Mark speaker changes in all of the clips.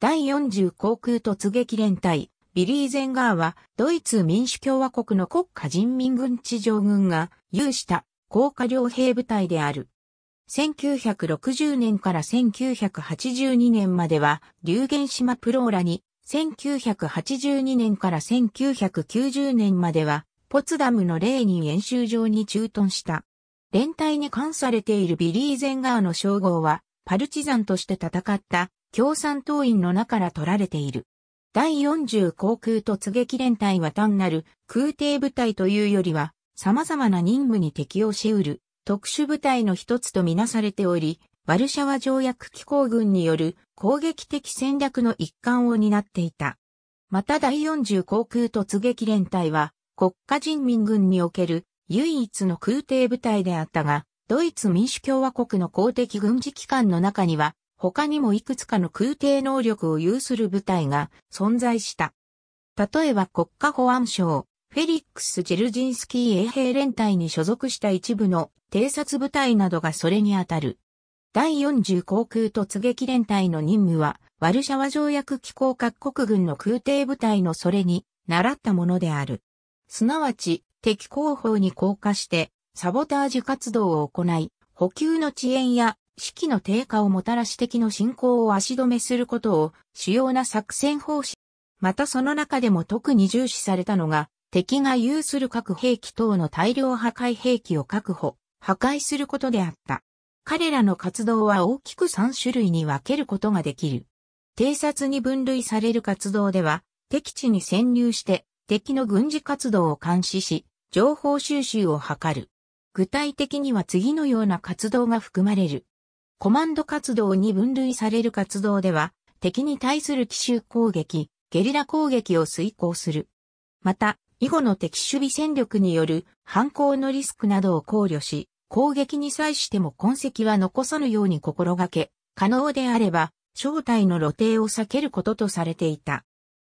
Speaker 1: 第40航空突撃連隊、ビリー・ゼンガーは、ドイツ民主共和国の国家人民軍地上軍が有した高架両兵部隊である。1960年から1982年までは、流言島プローラに、1982年から1990年までは、ポツダムのレーニン演習場に駐屯した。連隊に関されているビリー・ゼンガーの称号は、パルチザンとして戦った共産党員の中から取られている。第40航空突撃連隊は単なる空挺部隊というよりは様々な任務に適応し得る特殊部隊の一つとみなされており、ワルシャワ条約機構軍による攻撃的戦略の一環を担っていた。また第40航空突撃連隊は国家人民軍における唯一の空挺部隊であったが、ドイツ民主共和国の公的軍事機関の中には他にもいくつかの空挺能力を有する部隊が存在した。例えば国家保安省、フェリックス・ジェルジンスキー衛兵連隊に所属した一部の偵察部隊などがそれにあたる。第40航空突撃連隊の任務は、ワルシャワ条約機構各国軍の空挺部隊のそれに習ったものである。すなわち、敵後方に降下して、サボタージュ活動を行い、補給の遅延や士気の低下をもたらし敵の進行を足止めすることを主要な作戦方針。またその中でも特に重視されたのが、敵が有する核兵器等の大量破壊兵器を確保、破壊することであった。彼らの活動は大きく3種類に分けることができる。偵察に分類される活動では、敵地に潜入して敵の軍事活動を監視し、情報収集を図る。具体的には次のような活動が含まれる。コマンド活動に分類される活動では、敵に対する奇襲攻撃、ゲリラ攻撃を遂行する。また、以後の敵守備戦力による反抗のリスクなどを考慮し、攻撃に際しても痕跡は残さぬように心がけ、可能であれば、正体の露呈を避けることとされていた。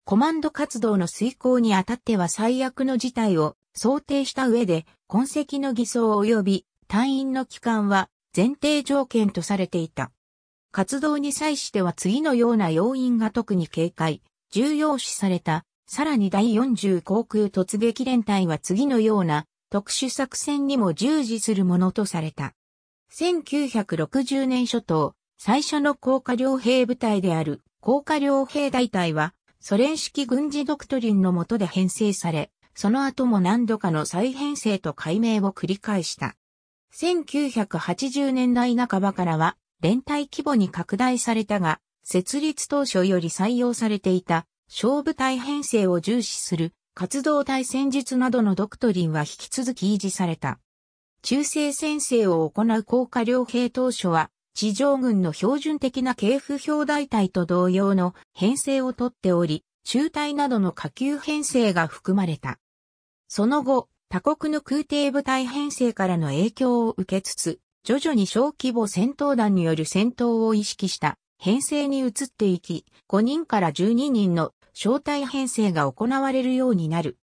Speaker 1: コマンド活動の遂行にあたっては最悪の事態を想定した上で、痕跡の偽装及び隊員の帰還は前提条件とされていた。活動に際しては次のような要因が特に警戒、重要視された。さらに第40航空突撃連隊は次のような特殊作戦にも従事するものとされた。1960年初頭、最初の高架両兵部隊である高架両兵大隊はソ連式軍事ドクトリンのもとで編成され、その後も何度かの再編成と改名を繰り返した。1980年代半ばからは、連帯規模に拡大されたが、設立当初より採用されていた、小部隊編成を重視する、活動隊戦術などのドクトリンは引き続き維持された。中世先制を行う高果両兵当初は、地上軍の標準的な系譜表大隊と同様の編成をとっており、中隊などの下級編成が含まれた。その後、他国の空挺部隊編成からの影響を受けつつ、徐々に小規模戦闘団による戦闘を意識した編成に移っていき、5人から12人の小隊編成が行われるようになる。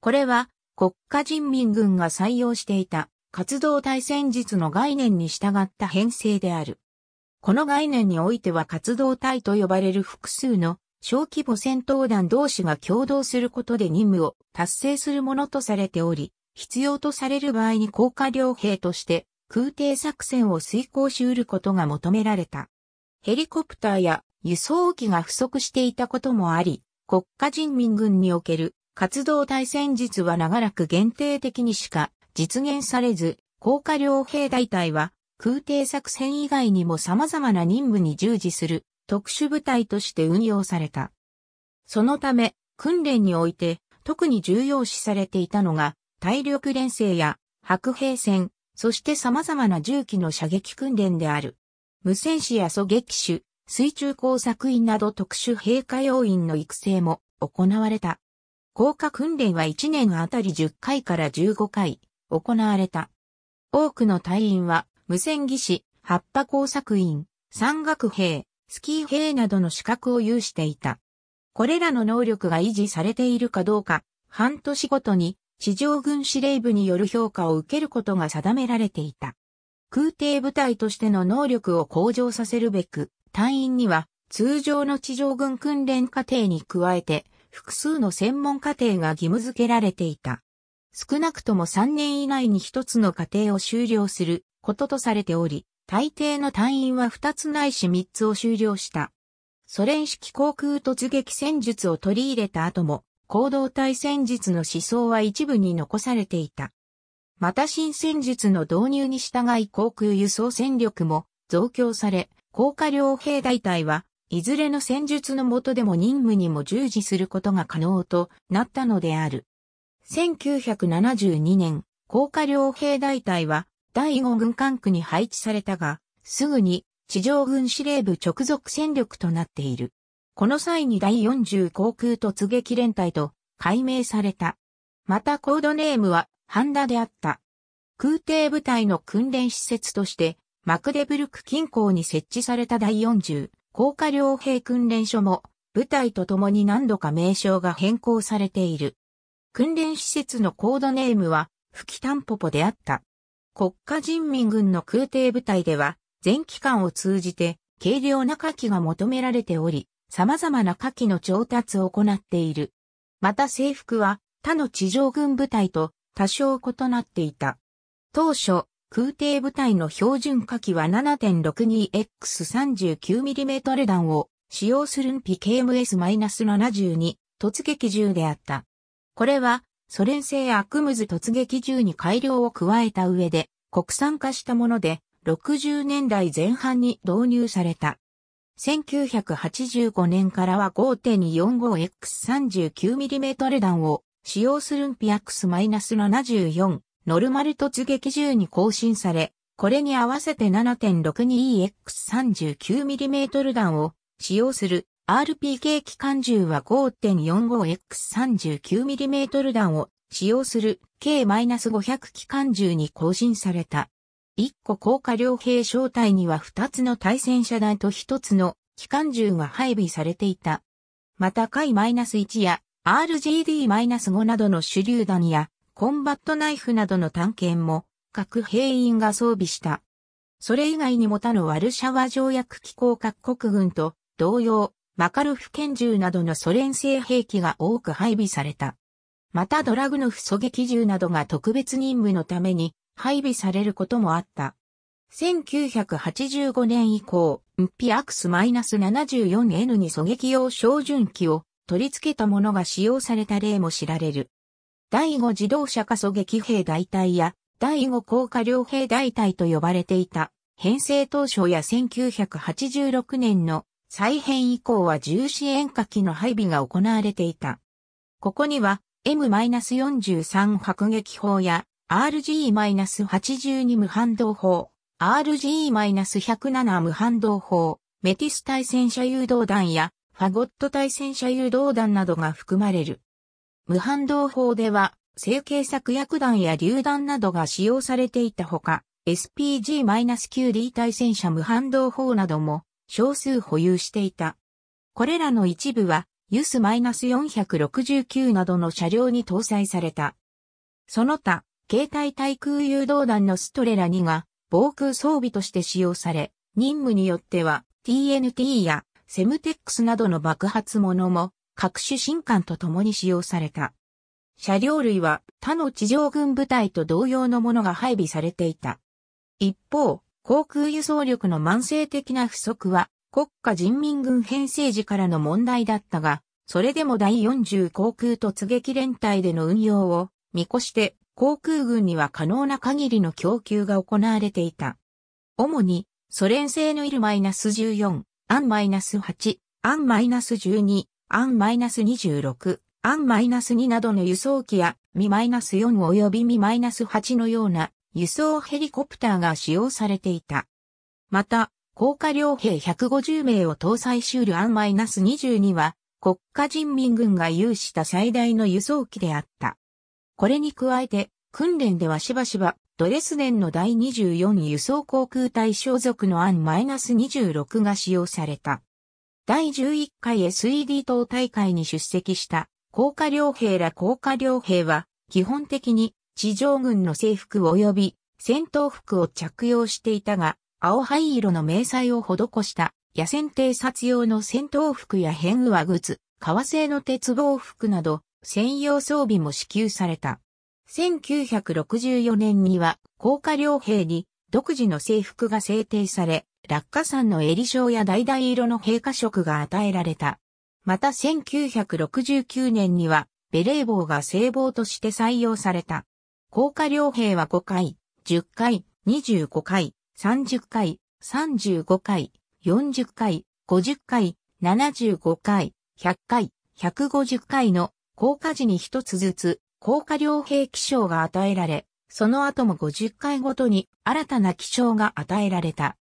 Speaker 1: これは国家人民軍が採用していた活動対戦術の概念に従った編成である。この概念においては活動体と呼ばれる複数の小規模戦闘団同士が共同することで任務を達成するものとされており、必要とされる場合に効果両兵として空挺作戦を遂行し得ることが求められた。ヘリコプターや輸送機が不足していたこともあり、国家人民軍における活動対戦術は長らく限定的にしか実現されず、高下両兵大隊は空挺作戦以外にも様々な任務に従事する特殊部隊として運用された。そのため、訓練において特に重要視されていたのが、体力練成や白兵戦、そして様々な銃器の射撃訓練である。無線士や狙撃手、水中工作員など特殊兵科要員の育成も行われた。降下訓練は1年あたり10回から15回行われた。多くの隊員は無線技師、八波工作員、山岳兵、スキー兵などの資格を有していた。これらの能力が維持されているかどうか、半年ごとに地上軍司令部による評価を受けることが定められていた。空挺部隊としての能力を向上させるべく、隊員には通常の地上軍訓練課程に加えて、複数の専門課程が義務付けられていた。少なくとも3年以内に一つの課程を終了することとされており、大抵の隊員は2つないし3つを終了した。ソ連式航空突撃戦術を取り入れた後も、行動隊戦術の思想は一部に残されていた。また新戦術の導入に従い航空輸送戦力も増強され、高架両兵大隊は、いずれの戦術の下でも任務にも従事することが可能となったのである。1972年、高架両兵大隊は、第5軍管区に配置されたが、すぐに地上軍司令部直属戦力となっている。この際に第40航空突撃連隊と改名された。またコードネームはハンダであった。空挺部隊の訓練施設として、マクデブルク近郊に設置された第40高架両兵訓練所も、部隊と共に何度か名称が変更されている。訓練施設のコードネームは、吹きタンポポであった。国家人民軍の空挺部隊では、全機関を通じて、軽量な火器が求められており、様々な火器の調達を行っている。また制服は、他の地上軍部隊と多少異なっていた。当初、空挺部隊の標準火器は 7.62X39mm 弾を使用するん PKMS-72 突撃銃であった。これはソ連製アクムズ突撃銃に改良を加えた上で国産化したもので60年代前半に導入された。1985年からは 5.245X39mm 弾を使用するンピアックス -74 ノルマル突撃銃に更新され、これに合わせて 7.62EX39mm 弾を使用する RPK 機関銃は 5.45X39mm 弾を使用する K-500 機関銃に更新された。1個高架両兵小隊には2つの対戦車弾と1つの機関銃が配備されていた。また k -1 や RGD-5 などの手榴弾やコンバットナイフなどの探検も各兵員が装備した。それ以外にも他のワルシャワ条約機構各国軍と同様、マカルフ拳銃などのソ連製兵器が多く配備された。またドラグノフ狙撃銃などが特別任務のために配備されることもあった。1985年以降、ムッピアクス -74N に狙撃用照準器を取り付けたものが使用された例も知られる。第5自動車化狙撃兵大隊や第5高架両兵大隊と呼ばれていた。編成当初や1986年の再編以降は重視演歌機の配備が行われていた。ここには M-43 迫撃砲や RG-82 無反動砲、RG-107 無反動砲、メティス対戦車誘導弾やファゴット対戦車誘導弾などが含まれる。無反動砲では、成形作薬弾や榴弾などが使用されていたほか、SPG-9 D 対戦車無反動砲なども少数保有していた。これらの一部は、ユス -469 などの車両に搭載された。その他、携帯対空誘導弾のストレラ2が、防空装備として使用され、任務によっては、TNT やセムテックスなどの爆発物も、各種新艦と共に使用された。車両類は他の地上軍部隊と同様のものが配備されていた。一方、航空輸送力の慢性的な不足は国家人民軍編成時からの問題だったが、それでも第40航空突撃連隊での運用を見越して航空軍には可能な限りの供給が行われていた。主にソ連製のイル -14、アン -8、アン -12、アン -26、アン -2 などの輸送機やミ -4 及びミ -8 のような輸送ヘリコプターが使用されていた。また、高架両兵150名を搭載し終了 R-22 は、国家人民軍が有した最大の輸送機であった。これに加えて、訓練ではしばしば、ドレスデンの第24輸送航空隊所属のアン -26 が使用された。第11回 SED 党大会に出席した、高架両兵ら高架両兵は、基本的に地上軍の制服及び戦闘服を着用していたが、青灰色の迷彩を施した野戦偵察用の戦闘服や変上靴、革製の鉄棒服など専用装備も支給された。1964年には高架両兵に独自の制服が制定され、落下山の襟章や橙色の陛下色が与えられた。また1969年にはベレー帽が聖帽として採用された。降下量兵は5回、10回、25回、30回、35回、40回、50回、75回、100回、150回の降下時に一つずつ降下量兵気象が与えられ、その後も50回ごとに新たな気象が与えられた。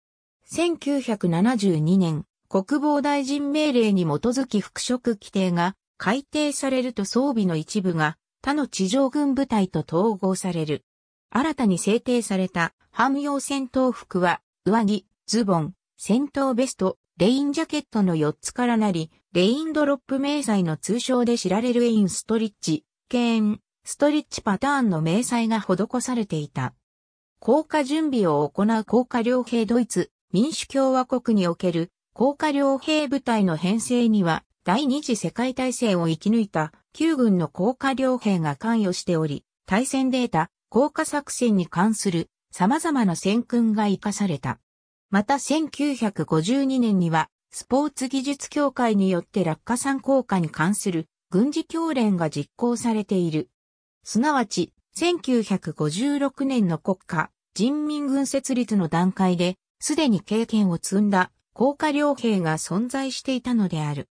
Speaker 1: 1972年、国防大臣命令に基づき復職規定が改定されると装備の一部が他の地上軍部隊と統合される。新たに制定されたハム用戦闘服は、上着、ズボン、戦闘ベスト、レインジャケットの4つからなり、レインドロップ迷彩の通称で知られるエインストリッチ、ケーン、ストリッチパターンの迷彩が施されていた。降下準備を行う降下両兵ドイツ民主共和国における降下両兵部隊の編成には第二次世界大戦を生き抜いた旧軍の降下両兵が関与しており、対戦データ、降下作戦に関する様々な戦訓が活かされた。また1952年には、スポーツ技術協会によって落下産降下に関する軍事教練が実行されている。すなわち、1956年の国家人民軍設立の段階で、すでに経験を積んだ高下両兵が存在していたのである。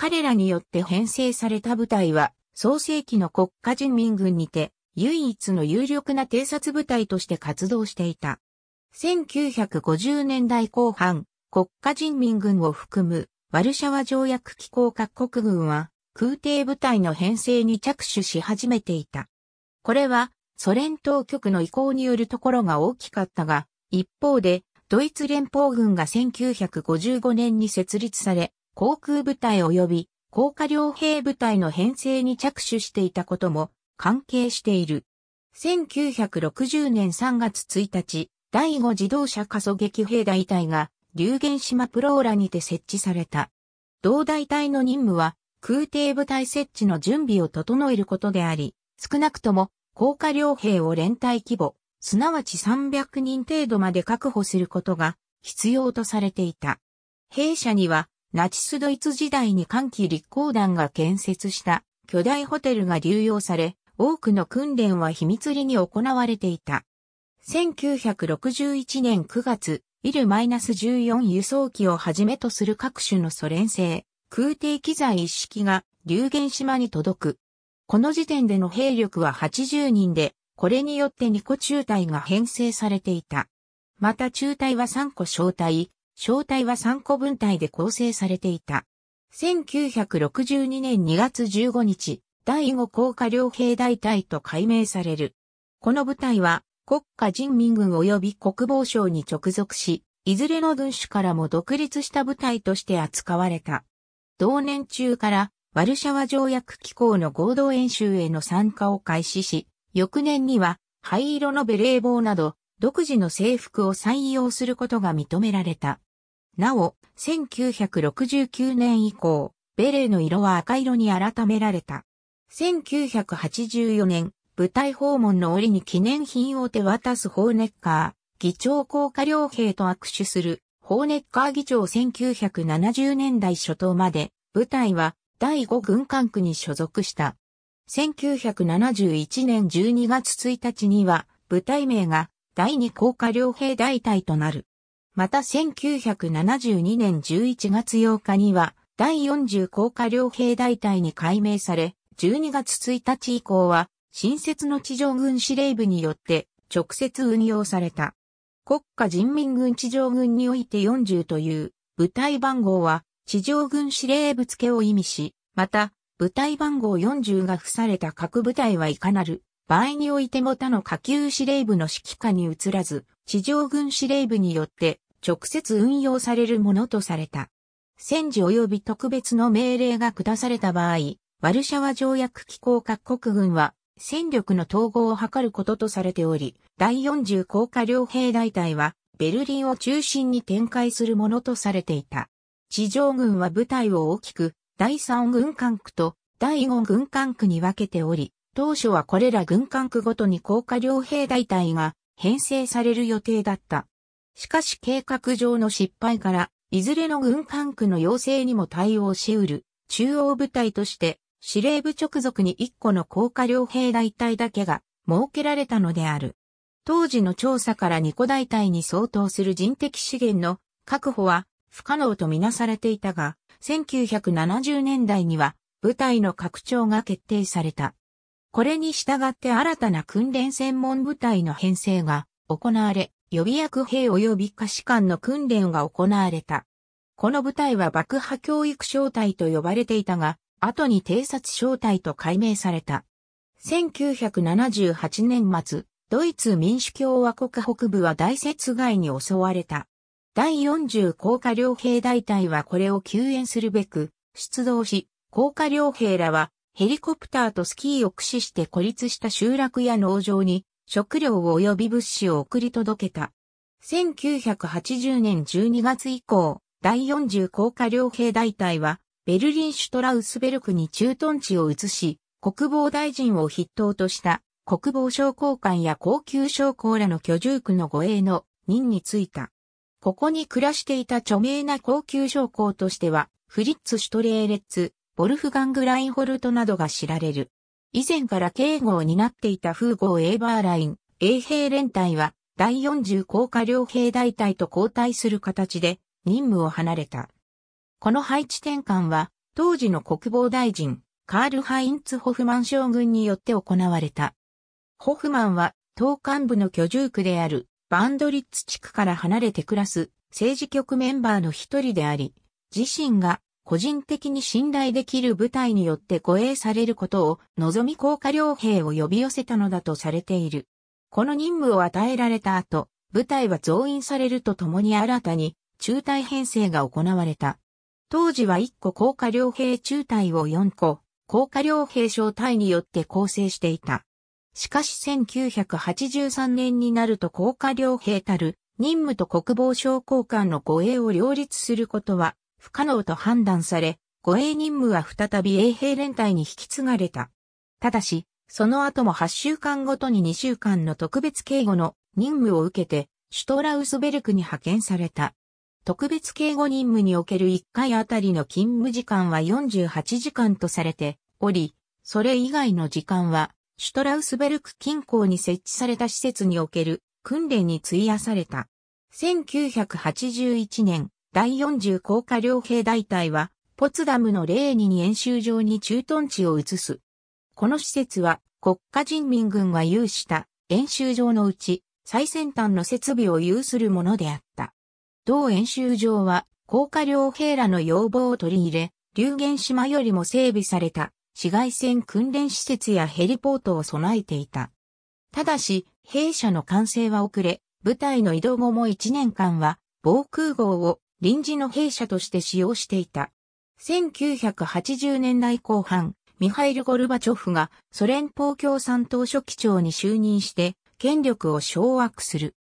Speaker 1: 彼らによって編成された部隊は、創世期の国家人民軍にて、唯一の有力な偵察部隊として活動していた。1950年代後半、国家人民軍を含むワルシャワ条約機構各国軍は空挺部隊の編成に着手し始めていた。これはソ連当局の意向によるところが大きかったが、一方でドイツ連邦軍が1955年に設立され、航空部隊及び高下両兵部隊の編成に着手していたことも関係している。1960年3月1日、第5自動車加速撃兵大隊が、流言島プローラにて設置された。同大隊の任務は、空挺部隊設置の準備を整えることであり、少なくとも、高下両兵を連隊規模、すなわち300人程度まで確保することが必要とされていた。弊社にはナチスドイツ時代に歓喜立候団が建設した巨大ホテルが流用され、多くの訓練は秘密裏に行われていた。1961年9月、イル -14 輸送機をはじめとする各種のソ連製、空挺機材一式が流言島に届く。この時点での兵力は80人で、これによって2個中隊が編成されていた。また中隊は3個小隊、小隊は3個分隊で構成されていた。1962年2月15日、第5高架両兵大隊と改名される。この部隊は国家人民軍及び国防省に直属し、いずれの軍種からも独立した部隊として扱われた。同年中からワルシャワ条約機構の合同演習への参加を開始し、翌年には灰色のベレー帽など独自の制服を採用することが認められた。なお、1969年以降、ベレーの色は赤色に改められた。1984年、部隊訪問の折に記念品を手渡すホーネッカー、議長効果良兵と握手する、ホーネッカー議長1970年代初頭まで、部隊は第5軍管区に所属した。1971年12月1日には、部隊名が第2効果良兵大隊となる。また1972年11月8日には、第40高架両兵大隊に改名され、12月1日以降は、新設の地上軍司令部によって直接運用された。国家人民軍地上軍において40という部隊番号は地上軍司令部付を意味し、また部隊番号40が付された各部隊はいかなる場合においても他の下級司令部の指揮下に移らず、地上軍司令部によって直接運用されるものとされた。戦時及び特別の命令が下された場合、ワルシャワ条約機構各国軍は戦力の統合を図ることとされており、第40高架両兵大隊はベルリンを中心に展開するものとされていた。地上軍は部隊を大きく、第3軍管区と第5軍管区に分けており、当初はこれら軍管区ごとに高架両兵大隊が編成される予定だった。しかし計画上の失敗から、いずれの軍管区の要請にも対応し得る、中央部隊として、司令部直属に1個の高架両兵大隊だけが設けられたのである。当時の調査から2個大隊に相当する人的資源の確保は不可能とみなされていたが、1970年代には部隊の拡張が決定された。これに従って新たな訓練専門部隊の編成が行われ、予備役兵及び下士官の訓練が行われた。この部隊は爆破教育小隊と呼ばれていたが、後に偵察小隊と改名された。1978年末、ドイツ民主共和国北部は大雪害に襲われた。第40高架両兵大隊はこれを救援するべく出動し、高架両兵らはヘリコプターとスキーを駆使して孤立した集落や農場に食料及び物資を送り届けた。1980年12月以降、第40高架両兵大隊は、ベルリン・シュトラウスベルクに駐屯地を移し、国防大臣を筆頭とした国防省高官や高級将校らの居住区の護衛の任に就いた。ここに暮らしていた著名な高級将校としては、フリッツ・シュトレーレッツ、ボルフガング・ラインホルトなどが知られる。以前から警護を担っていた風号エーバーライン、衛兵連隊は、第40高架両兵大隊と交代する形で任務を離れた。この配置転換は、当時の国防大臣、カール・ハインツ・ホフマン将軍によって行われた。ホフマンは、党幹部の居住区である、バンドリッツ地区から離れて暮らす、政治局メンバーの一人であり、自身が個人的に信頼できる部隊によって護衛されることを望み効果良兵を呼び寄せたのだとされている。この任務を与えられた後、部隊は増員されるとともに新たに中隊編成が行われた。当時は1個効果良兵中隊を4個、高下良兵小隊によって構成していた。しかし1983年になると効果良兵たる任務と国防省交換の護衛を両立することは不可能と判断され、護衛任務は再び衛兵連隊に引き継がれた。ただし、その後も8週間ごとに2週間の特別警護の任務を受けて、シュトラウスベルクに派遣された。特別警護任務における1回あたりの勤務時間は48時間とされており、それ以外の時間は、シュトラウスベルク近郊に設置された施設における訓練に費やされた。1981年、第40高架両兵大隊は、ポツダムのレーニに演習場に駐屯地を移す。この施設は、国家人民軍が有した演習場のうち、最先端の設備を有するものであった。同演習場は、高架両兵らの要望を取り入れ、流言島よりも整備された、市街戦訓練施設やヘリポートを備えていた。ただし、兵舎の完成は遅れ、部隊の移動後も1年間は、防空壕を臨時の兵舎として使用していた。1980年代後半、ミハイル・ゴルバチョフがソ連邦共産党書記長に就任して権力を掌握する。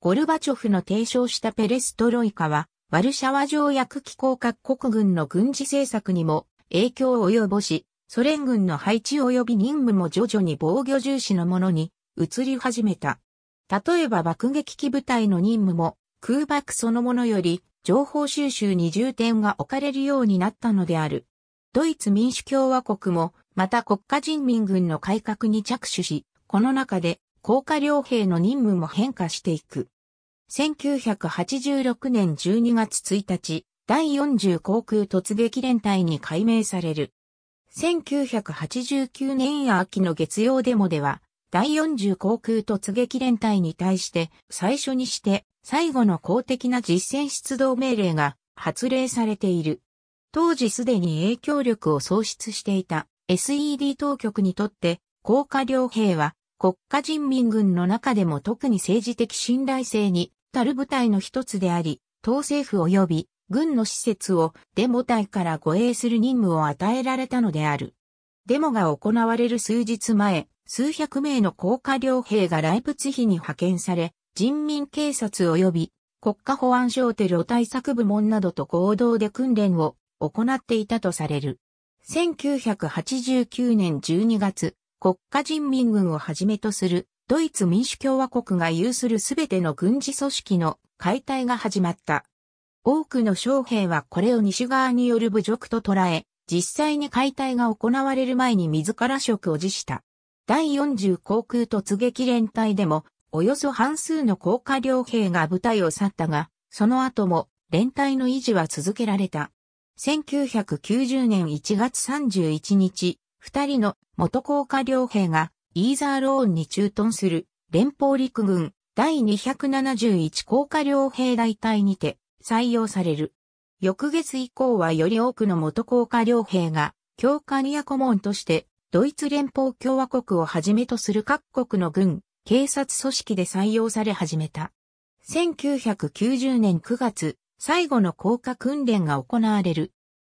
Speaker 1: ゴルバチョフの提唱したペレストロイカは、ワルシャワ条約機構各国軍の軍事政策にも影響を及ぼし、ソ連軍の配置及び任務も徐々に防御重視のものに移り始めた。例えば爆撃機部隊の任務も空爆そのものより情報収集に重点が置かれるようになったのである。ドイツ民主共和国も、また国家人民軍の改革に着手し、この中で、高架両兵の任務も変化していく。1986年12月1日、第40航空突撃連隊に改名される。1989年秋の月曜デモでは、第40航空突撃連隊に対して、最初にして、最後の公的な実践出動命令が発令されている。当時すでに影響力を喪失していた SED 当局にとって、高架両兵は国家人民軍の中でも特に政治的信頼性にたる部隊の一つであり、党政府及び軍の施設をデモ隊から護衛する任務を与えられたのである。デモが行われる数日前、数百名の高架両兵がライプツヒに派遣され、人民警察及び国家保安省テロ対策部門などと合同で訓練を行っていたとされる。1989年12月、国家人民軍をはじめとするドイツ民主共和国が有するすべての軍事組織の解体が始まった。多くの将兵はこれを西側による侮辱と捉え、実際に解体が行われる前に自ら職を辞した。第40航空突撃連隊でもおよそ半数の高架両兵が部隊を去ったが、その後も連帯の維持は続けられた。1990年1月31日、二人の元高架両兵がイーザーローンに駐屯する連邦陸軍第271高架両兵大隊にて採用される。翌月以降はより多くの元高架両兵が強化リア顧問としてドイツ連邦共和国をはじめとする各国の軍、警察組織で採用され始めた。1990年9月、最後の降下訓練が行われる。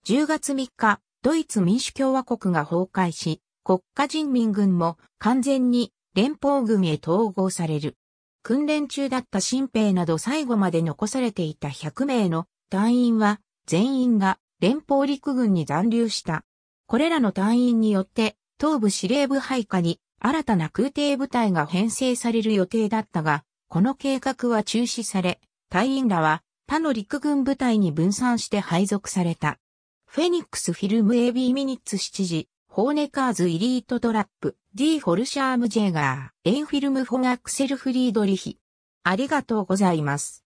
Speaker 1: 10月3日、ドイツ民主共和国が崩壊し、国家人民軍も完全に連邦軍へ統合される。訓練中だった新兵など最後まで残されていた100名の隊員は全員が連邦陸軍に残留した。これらの隊員によって東部司令部配下に新たな空挺部隊が編成される予定だったが、この計画は中止され、隊員らは他の陸軍部隊に分散して配属された。フェニックスフィルム AB ミニッツ7時、ホーネカーズイリートトラップ、D ホルシャームジェーガー、エンフィルムフォンアクセルフリードリヒ。ありがとうございます。